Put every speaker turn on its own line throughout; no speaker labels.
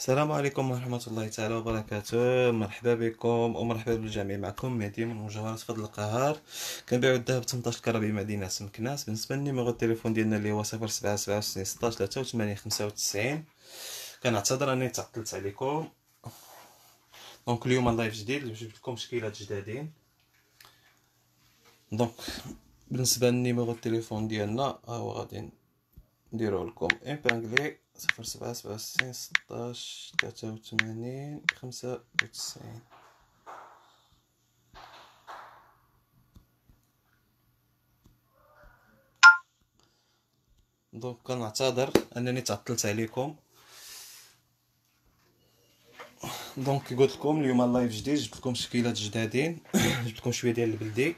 السلام عليكم ورحمة الله تعالى وبركاته مرحبا بكم ومرحبا بالجميع معكم مهدي من مجوهرة فضل القهار كنبيعو الذهب 18 كربي بمدينة مكناس بالنسبة لنيميرو التليفون ديالنا اللي هو صفر سبعة سبعة تلاتة وتمانين خمسة وتسعين كنعتذر اني تعطلت عليكم دونك اليوم لايف جديد جبتلكم جبت لكم شكيلات جدادين دونك بالنسبة لنيميرو التليفون ديالنا هو غادي نديرو لكم امبانكلي صفر سبعة سبعة وستين ستاش تلاتة وثمانين خمسة وتسعين دونك كنعتذر انني تعطلت عليكم دونك قلت لكم اليوم اللايف جديد جبت لكم شكيلات جدادين جبت لكم شويه ديال البلدي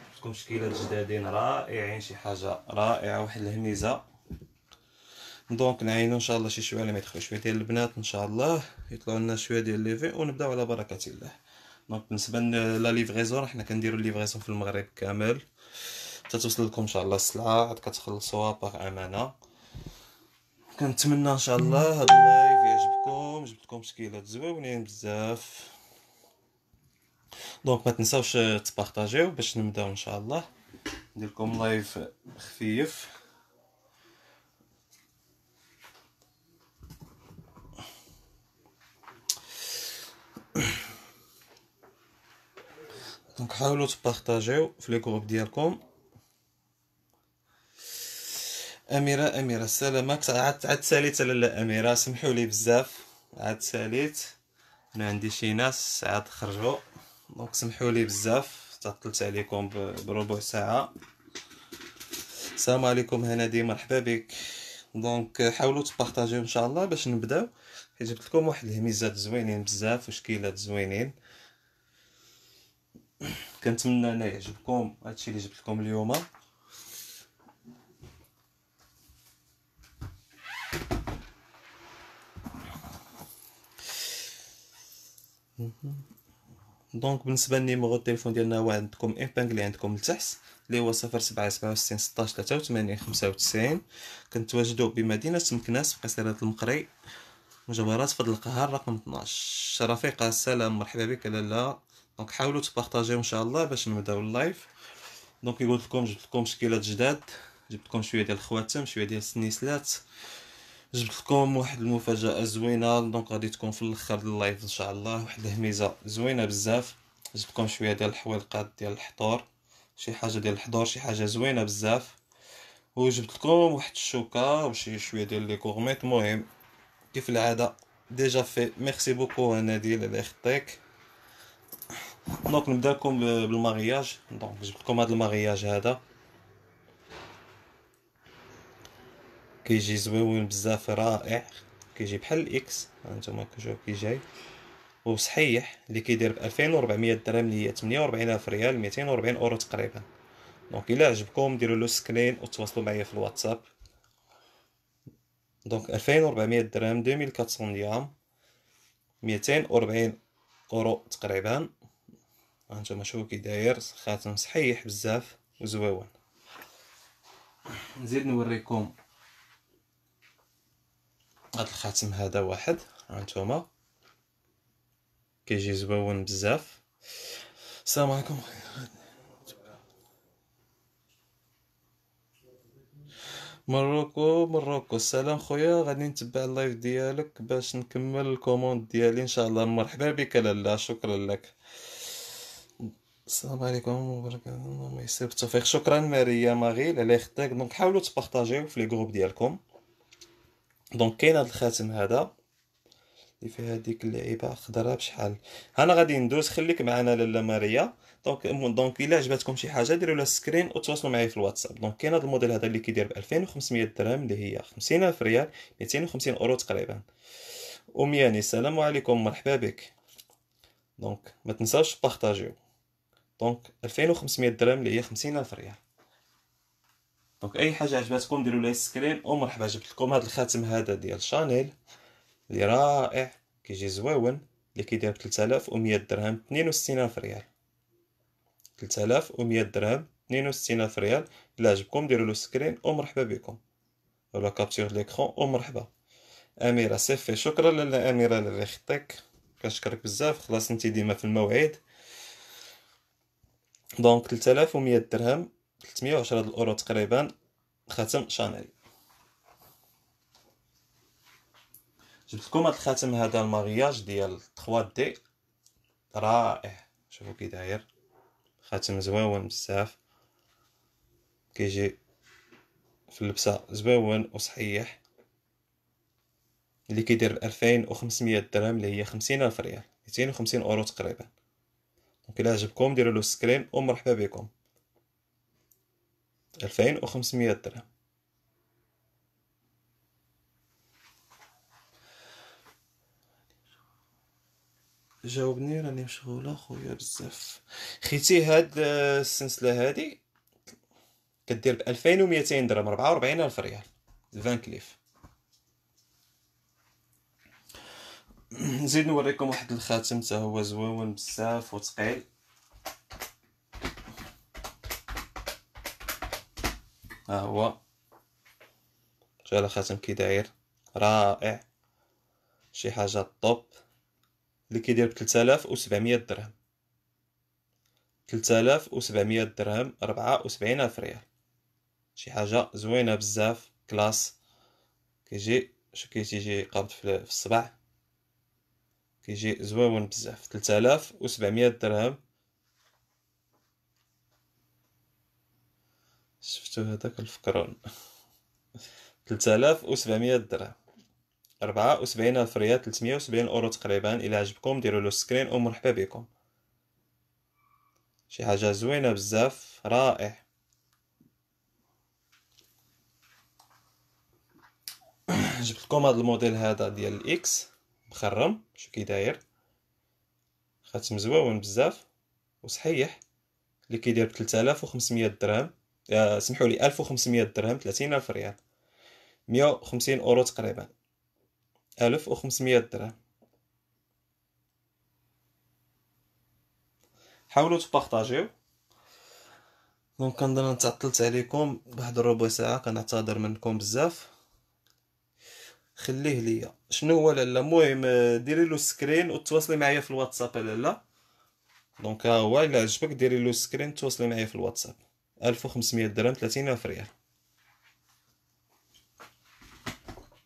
جبت لكم شكيلات جدادين رائعين شي حاجه رائعه واحد الهنيزه دونك نعينو ان شاء الله شي شويه على ما يدخلو شويه ديال البنات ان شاء الله يطلعوا لنا شويه ديال ليفي ونبداو على بركه الله دونك بالنسبه لا ليفغيزون حنا كنديروا ليفغيزون في المغرب كامل حتى توصل لكم ان شاء الله السلعه عاد كتخلصوها باغ امانه كنتمنى ان شاء الله هاد اللايف يعجبكم جبت لكم شكيلات زوينين بزاف دونك ما تنساوش تبارطاجيو باش نبداو ان شاء الله ندير لكم لايف خفيف دونك حاولوا تبارطاجيو في لي جروب ديالكم اميره اميره سلامك عاد عاد ساليت لالا اميره سمحوا لي بزاف عاد ساليت انا عندي شي ناس عاد خرجوا دونك سمحوا لي بزاف تعطلت عليكم بربع ساعه السلام عليكم هنادي مرحبا بك دونك حاولوا تبارطاجيو ان شاء الله باش نبداو حيت جبت لكم واحد الهميزات زوينين بزاف وشكيلات زوينين كنتمنى انه يعجبكم هادشي اللي جبت لكم اليوم دونك بالنسبه للنيميرو التليفون ديالنا هو عندكم ايبانغ اللي عندكم لتحت اللي هو 0767 16 83 95 كنتواجدوا بمدينه مكناس قصيره المقري مجوهرات فضل القهار رقم 12 رفيقه السلام مرحبا بك لاله دونك حاولوا تبارطاجيو ان شاء الله باش نبداو اللايف دونك يقول لكم جبت لكم شكيلات جداد جبت لكم شويه ديال الخواتم شويه ديال السنيسلات جبت لكم واحد المفاجاه زوينه دونك غادي تكون في الاخر اللايف ان شاء الله واحد الهميزه زوينه بزاف جبت لكم شويه ديال الحويلقات ديال الحضور شي حاجه ديال الحضور شي حاجه زوينه بزاف وجبت لكم واحد الشوكه وشي شويه ديال لي كورميت المهم كيف العاده ديجا في ميرسي بوكو انا ديال على خطيك دونك نبدا لكم بالمارياج دونك جبت لكم هذا المارياج هذا كيجي زويون بزاف رائع كيجي بحال الاكس هانتوما كتشوف كي جاي وصحيح اللي كيدير ب 2400 درهم اللي هي 48000 ريال 240 اورو تقريبا دونك الا عجبكم ديروا له سكرين وتواصلوا معايا في الواتساب دونك 2400 درهم 2400 ديام 240 اورو تقريبا هانتوما شوفو كي داير خاتم صحيح بزاف وزويون نزيد نوريكم هاد الخاتم هذا واحد هانتوما كيجي زويون بزاف السلام عليكم مروكو مروكو السلام خويا غادي نتبع اللايف ديالك باش نكمل الكوموند ديالي ان شاء الله مرحبا بك لاله شكرا لك السلام عليكم وبركاته الله يسر التوفيق شكرا ماريا ماغيل على اختك دونك حاولوا تبارطاجيو في لي جروب ديالكم دونك كاين هذا الخاتم هذا اللي فيه هذيك اللعيبه خضراء بشحال انا غادي ندوز خليك معنا لاله ماريا دونك دونك الا عجبتكم شي حاجه ديروا لها سكرين وتواصلوا معايا في الواتساب دونك كاين هذا الموديل هذا اللي كيدير ب 2500 درهم اللي هي 50000 ريال 250 اورو تقريبا امياني السلام عليكم مرحبا بك دونك ما تنساوش بارطاجيو دونك 2500 درهم اللي هي 50000 ريال دونك اي حاجه عجبتكم ديروا لي سكرين ومرحبا جبت لكم هذا الخاتم هذا ديال شانيل اللي رائع كيجي زويون اللي كيدير 3100 درهم 62000 ريال 3100 درهم 62000 ريال الا عجبكم ديروا له سكرين ومرحبا بكم ولا كابتور ليكرون ومرحبا اميره صافي شكرا لاميره اميره اللي خطيك كنشكرك بزاف خلاص انت ديما في الموعد دونك 3100 درهم 310 الاورو تقريبا خاتم شانيل جبت لكم هذا الخاتم هذا المارياج ديال 3 دي رائع شوفوا كي داير خاتم زوين بزاف كيجي في اللبسه زوين وصحيح اللي كيدير 2500 درهم اللي هي 50 الف ريال 250 اورو تقريبا الى عجبكم ديروا له سكرين ومرحبا بكم 2500 درهم جاوبني راني مشغولة خويا بزاف خيتي هاد آه، السنسلة هادي كدير بألفين وميتين درهم ربعة وربعين ألف ريال فان كليف نزيد نوريكم واحد الخاتم حتى هو زوين بزاف وثقيل ها هو جا خاتم كي داير رائع شي حاجه طوب اللي كيدير ب 3700 درهم 3700 درهم 74 الف ريال شي حاجه زوينه بزاف كلاس كيجي شو كيتيجي قابض في الصباح كيجي زواون بزاف 3700 درهم شفتو هذاك الفكرون 3700 درهم 74 الف ريال 370 اورو تقريبا الى عجبكم ديروا له سكرين ومرحبا بكم شي حاجه زوينه بزاف رائع جبت لكم هذا الموديل هذا ديال الاكس مخرم شو كي داير خاتم زواون بزاف وصحيح اللي كيدير ب 3500 درهم آه، سمحوا لي 1500 درهم 30000 ريال 150 اورو تقريبا 1500 درهم حاولوا تبارطاجيو دونك كنظن تعطلت عليكم بواحد ربع ساعه كنعتذر منكم بزاف خليه ليا شنو هو لالا المهم آه، ديري له سكرين وتواصلي معايا في الواتساب لالا دونك ها هو الا عجبك ديري له سكرين تواصلي معايا في الواتساب 1500 درهم 30000 ريال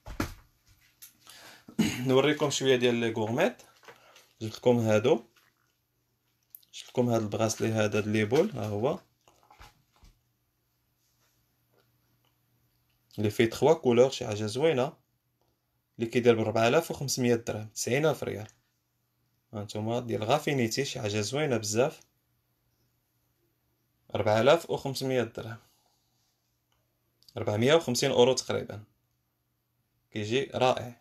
نوريكم شويه ديال لي غورميت جبت لكم هادو جبت لكم هاد البغاسلي هذا ليبول ها هو لي فيه 3 كولور شي حاجه زوينه اللي كيدير ب 4500 درهم 90000 ريال هانتوما ديال غافينيتي شي حاجه زوينه بزاف 4500 درهم 450 اورو تقريبا كيجي رائع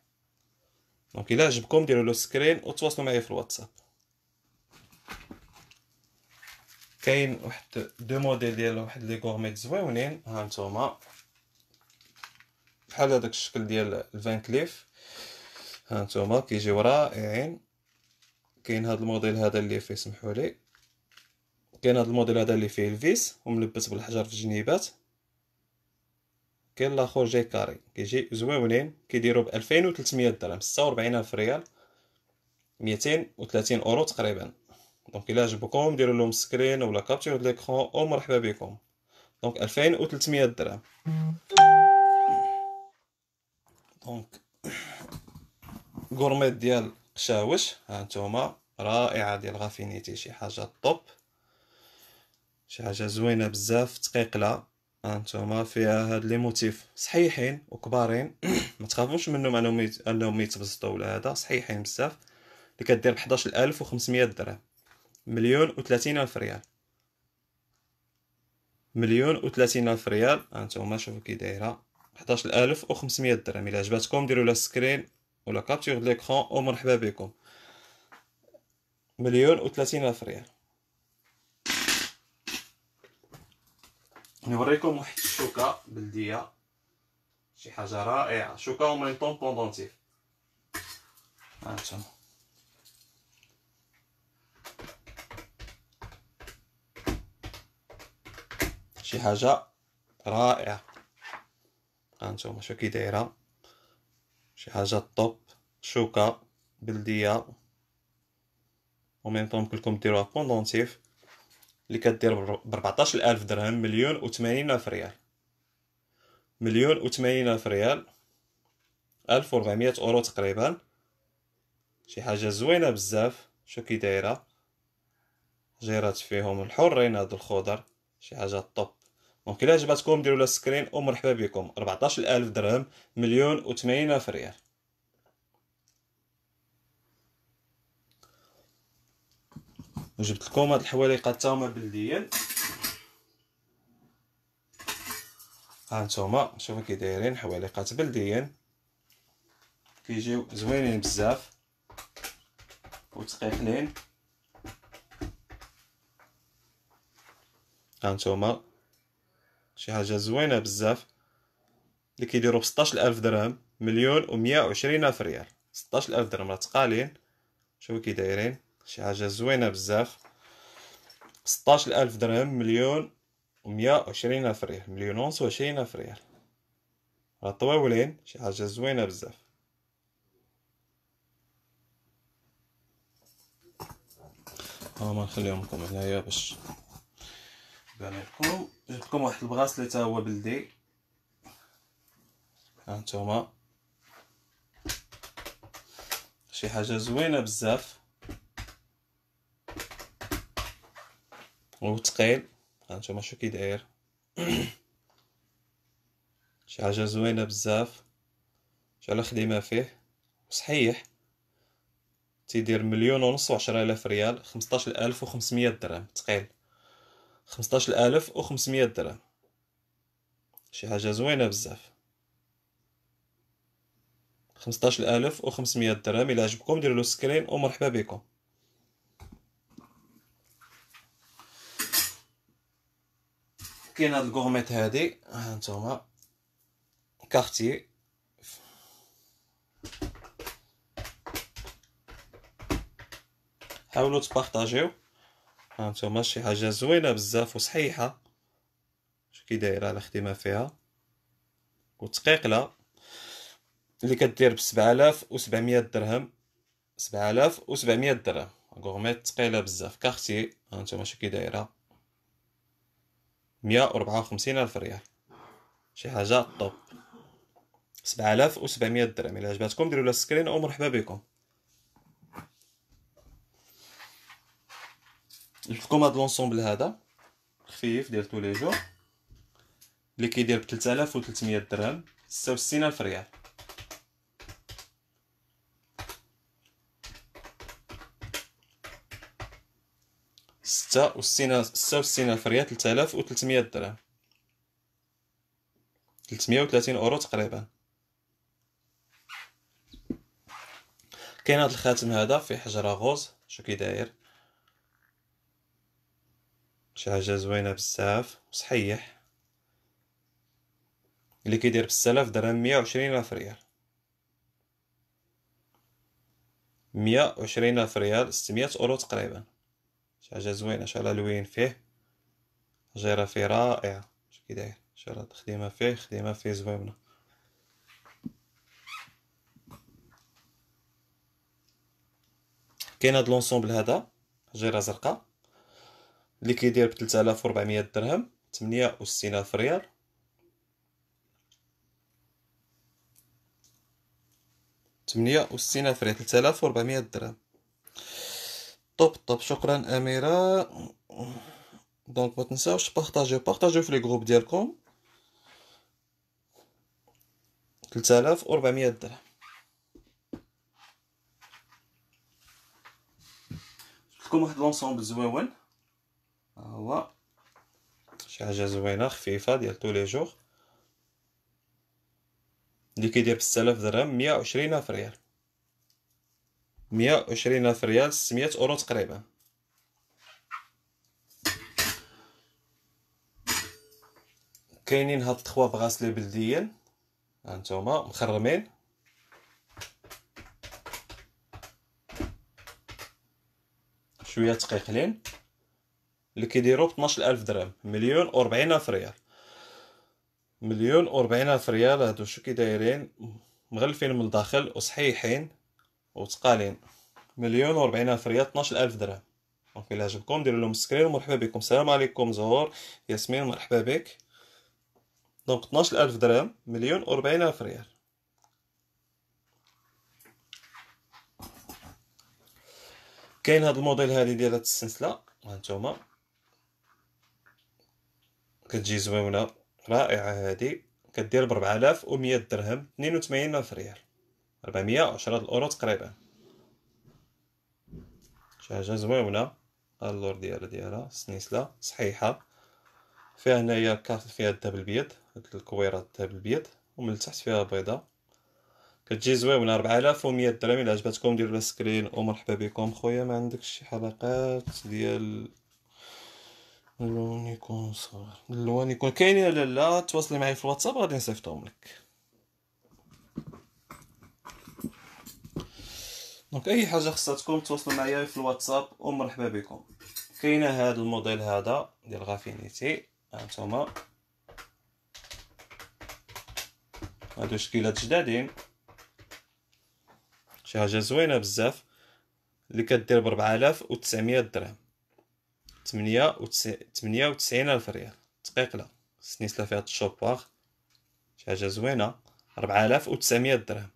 دونك الا عجبكم ديروا له سكرين وتواصلوا معايا في الواتساب كاين واحد دو موديل ديال واحد لي غورميت زويونين ها بحال هذاك الشكل ديال الفان كليف هانتوما كيجيو رائعين كاين هذا الموديل هذا اللي فيه سمحوا لي كاين هذا الموديل هذا اللي فيه الفيس وملبس بالحجر في الجنيبات كاين الاخر جاي كاري كيجي زويونين كيديروا ب 2300 درهم 46000 ريال 230 اورو تقريبا دونك الا عجبكم ديروا لهم سكرين ولا كابتشر ديال ليكرون ومرحبا مرحبا بكم دونك 2300 درهم دونك غورميت ديال قشاوش ها نتوما رائعه ديال غافينيتي شي حاجه طوب شي حاجه زوينه بزاف تقيقله ها نتوما فيها هاد لي موتيف صحيحين وكبارين ما تخافوش منهم انهم يت... انهم يتبسطوا ولا هذا صحيحين بزاف اللي كدير ب 11500 درهم مليون و الف ريال مليون و الف ريال ها نتوما شوفوا كي دايره 11500 درهم الى عجبتكم ديروا لها سكرين ولا كابتور ليكرون ومرحبا بكم مليون و الف ريال نوريكم واحد الشوكه بلديه شي حاجه رائعه شوكه ومن طون بوندونتيف هانتوما شي حاجه رائعه هانتوما شو كي دايره شي حاجه طوب شوكه بلديه ومن طون كلكم ديروها بوندونتيف اللي كدير ب 14000 درهم مليون و 80 الف ريال مليون و 80 الف ريال 1400 اورو تقريبا شي حاجه زوينه بزاف شو كي دايره جيرات فيهم الحرين هاد الخضر شي حاجه طوب دونك الا عجبتكم ديروا لها سكرين ومرحبا بكم 14000 درهم مليون و80000 ريال وجبت لكم هاد الحواليق حتى هما بلديين ها نتوما شوفوا كي دايرين حواليقات بلديين كيجيو زوينين بزاف وتقيحلين ها نتوما شي حاجه زوينه بزاف اللي كيديرو ب 16000 درهم مليون و120 الف ريال 16000 درهم راه تقالين شوفو كي دايرين شي حاجه زوينه بزاف 16000 درهم مليون و120 الف ريال مليون ونص و20 الف ريال راه طويولين شي حاجه زوينه بزاف ها ما نخليهم لكم هنايا باش بما يكون جبت لكم واحد البغاص اللي هو بلدي ها نتوما شي حاجه زوينه بزاف وثقيل ها نتوما شو كيداير شي حاجه زوينه بزاف شو على خديمه فيه صحيح تيدير مليون ونص و 10000 ريال 15500 درهم تقيل خمسطاشر ألف خمسمية درهم شي حاجة زوينة بزاف خمسطاشر ألف خمسمية درهم إلا عجبكم ديرولو سكرين ومرحبا بكم كاين هاد الكوغميط هادي هانتوما كارتي حاولوا تبارطاجيو هانتوما ماشي حاجة زوينة بزاف وصحيحة شو كي دايرة على خدمة فيها وتقيقلة اللي كدير بسبعالاف وسبعمية درهم سبعالاف وسبعمية درهم غورميت تقيلة بزاف كارتي هانتوما شو كي دايرة مية وربعة وخمسين ألف ريال شي حاجة طوب سبعالاف وسبعمية درهم إلا عجبتكم ديروا لها سكرين أو مرحبا بكم لفكم هاد لونسومبل هذا خفيف ديال تو لي جور اللي كيدير ب 3300 درهم 66000 ريال ستة وستين ستة وستين ألف ريال تلتالاف وتلتمية درهم تلتمية وتلاتين أورو تقريبا كاين هاد الخاتم هذا في حجرة غوز شو كي داير شي حاجة زوينة بزاف صحيح اللي كيدير بالسلف درهم مية الف ريال مية الف ريال ستمية اورو تقريبا شي حاجة زوينة شحال لوين فيه جيرة فيه رائعة اش كي داير شعلة فيه خدمه فيه زوينة كاين هاد لونسومبل هذا جيرة زرقاء اللي كيدير ب 3400 درهم الف ريال تمنية وستين ألف ريال تلاف وربعمية درهم طوب طوب شكرا أميرة دونك ما تنساوش بارطاجيو بارطاجيو في لي جروب ديالكم تلاف وربعمية درهم لكم واحد لونسومبل زويون ها هو شي حاجه زوينه خفيفه ديال طولي جوغ اللي كيدير بستلاف درهم ميه وعشرين الف ريال ميه وعشرين الف ريال ستميه اورو تقريبا كاينين هاد التخوا بغاسلي بلديين هانتوما مخرمين شويه تقيقلين اللي كيديرو ب 12000 درهم مليون و 40 الف ريال مليون و 40 الف ريال هادو شو كي دايرين مغلفين من الداخل وصحيحين وتقالين مليون و 40 الف ريال 12000 درهم دونك الى عجبكم ديروا لهم سكرين مرحبا بكم السلام عليكم زهور ياسمين مرحبا بك دونك 12000 درهم مليون و 40 الف ريال كاين هذا الموديل هذه ديال هاد السلسله هانتوما كتجي زوينه رائعه هادي كدير ب 4100 درهم 82 الف ريال 410 الاورو تقريبا شي حاجه زوينه اللور ديالها ديالها سنيسله صحيحه فيها هنايا كارت فيها الذهب البيض هاد الكويره الذهب البيض ومن التحت فيها بيضه كتجي زوينه 4100 درهم الا عجبتكم ديروا لها سكرين ومرحبا بكم خويا ما عندكش شي حلقات ديال اللون يكون صغير اللون يكون ولا لا تواصلي معايا في الواتساب غادي نصيفطهم لك دونك اي حاجه خصاتكم تواصلوا معايا في الواتساب ومرحبا بكم كاينه هذا الموديل هذا ديال غافينيتي هانتوما هادو شكيلات جدادين شي حاجه زوينه بزاف اللي كدير ب 4900 درهم وتسعين ألف ريال لا سنيسلا فيها الشوبار شي حاجة زوينة تسعمية درهم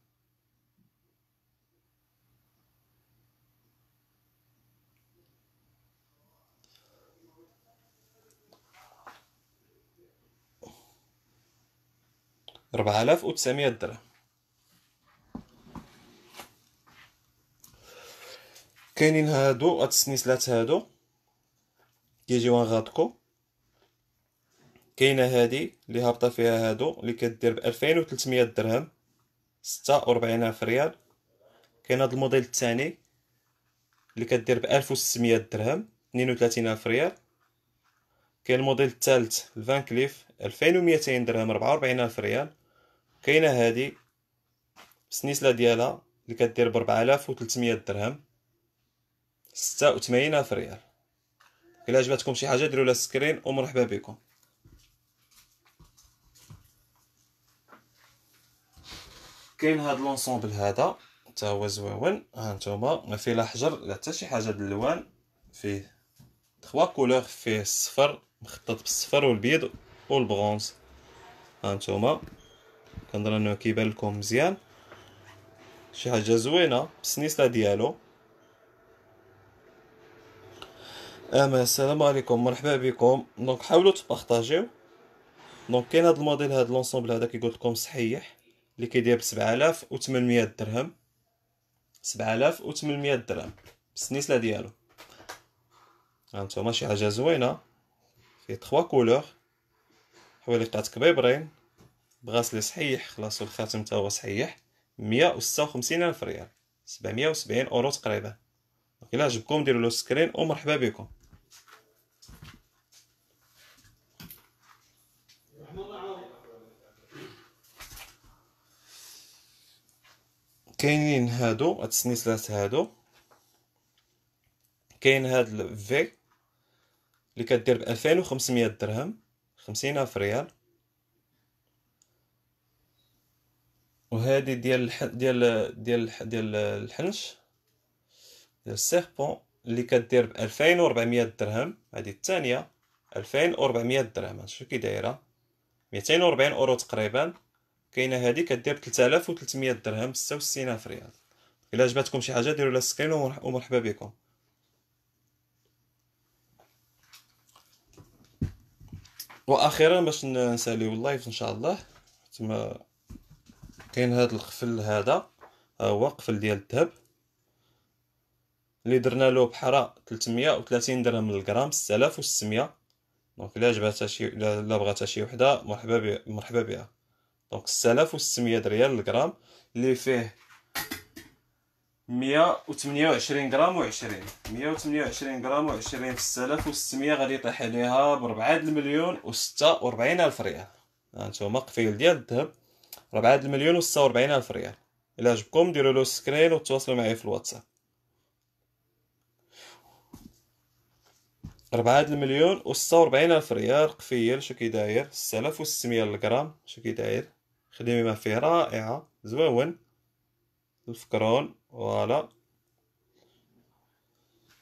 ربعة آلاف وتسعمية درهم كاينين هادو هاد السنيسلات هادو كيجيو غاتكو كاينه هادي اللي هابطه فيها هادو اللي كدير ب 2300 درهم 46000 ريال كاين هذا الموديل الثاني اللي كدير ب 1600 درهم 32000 ريال كاين الموديل الثالث الفان كليف 2200 درهم 44000 ريال كاينه هادي السنسله ديالها اللي كدير ب 4300 درهم 86000 ريال الا عجبتكم شي حاجه ديروا لها سكرين ومرحبا بكم كاين هاد لونسومبل هذا حتى هو زوين ها نتوما ما فيه لا حجر لا حتى شي حاجه ديال الالوان فيه تخوا كولور فيه الصفر مخطط بالصفر والبيض والبرونز ها نتوما كنظن انه كيبان لكم مزيان شي حاجه زوينه بالسنيسله ديالو اما السلام عليكم مرحبا بكم دونك حاولوا تبارطاجيو دونك كاين هذا الموديل هذا لونسومبل هذا كيقول لكم صحيح اللي كيدير ب 7800 درهم 7800 درهم بالسنيسله ديالو ها هانتوما شي حاجه زوينه في 3 كولور حواليقات كبيبرين بغاس لي صحيح خلاصو الخاتم تا هو صحيح 156 الف ريال 770 اورو تقريبا الى عجبكم ديروا له سكرين ومرحبا بكم كاينين هادو هاد السنيسلات هادو كاين هاد الفي اللي كدير ب 2500 درهم 50 الف ريال وهادي ديال الح... ديال ديال ديال الحنش ديال السيربون اللي كدير ب 2400 درهم هادي الثانيه 2400 درهم شوف كي دايره 240 اورو تقريبا كاينه هذه كدير 3300 درهم 66 الف ريال الا عجبتكم شي حاجه ديروا لها سكرين ومرحبا بكم واخيرا باش نساليو اللايف ان شاء الله تما كاين هذا القفل هذا آه، هو قفل ديال الذهب اللي درنا له بحرا 330 درهم للغرام 6600 دونك الا عجباتها شي الا بغاتها شي وحده مرحبا بي... مرحبا بها دونك 6600 ريال الغرام اللي فيه 128 غرام و20 128 غرام و20 في 6600 غادي يطيح عليها ب 4 المليون و46 الف ريال ها هانتوما قفيل ديال الذهب 4 المليون و46 الف ريال الى عجبكم ديروا له سكرين وتواصلوا معايا في الواتساب 4 المليون و46 الف ريال قفيل شو كي داير 6600 الغرام شو كي داير خدمي ما فيه رائعه زوين الفكرون فوالا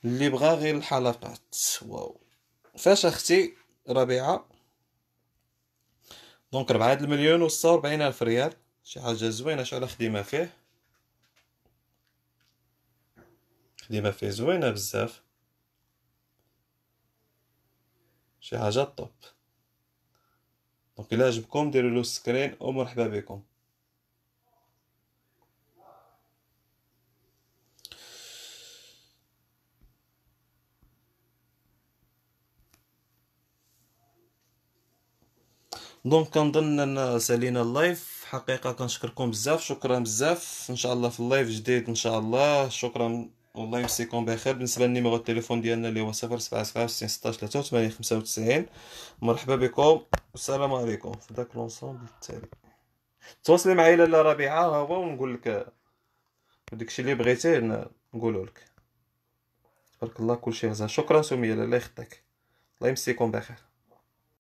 اللي بغى غير الحلقات واو فاش اختي ربيعه دونك ربعة هاد المليون و ستة وربعين الف ريال شي حاجه زوينه شحال خديمه فيه خديمه فيه زوينه بزاف شي حاجه طوب دونك الا عجبكم ديروا له سكرين ومرحبا بكم دونك كنظن ان سالينا اللايف حقيقه كنشكركم بزاف شكرا بزاف ان شاء الله في اللايف جديد ان شاء الله شكرا والله يمسيكم بخير بالنسبه للنيميرو التليفون ديالنا اللي هو 07 16 83 95 مرحبا بكم والسلام عليكم في داك لونسومبل التالي تواصلي معايا لاله ربيعه ها هو ونقول لك داكشي اللي بغيتي نقولوا لك تبارك الله كلشي غزال شكرا سميه لاله يخطيك الله يمسيكم بخير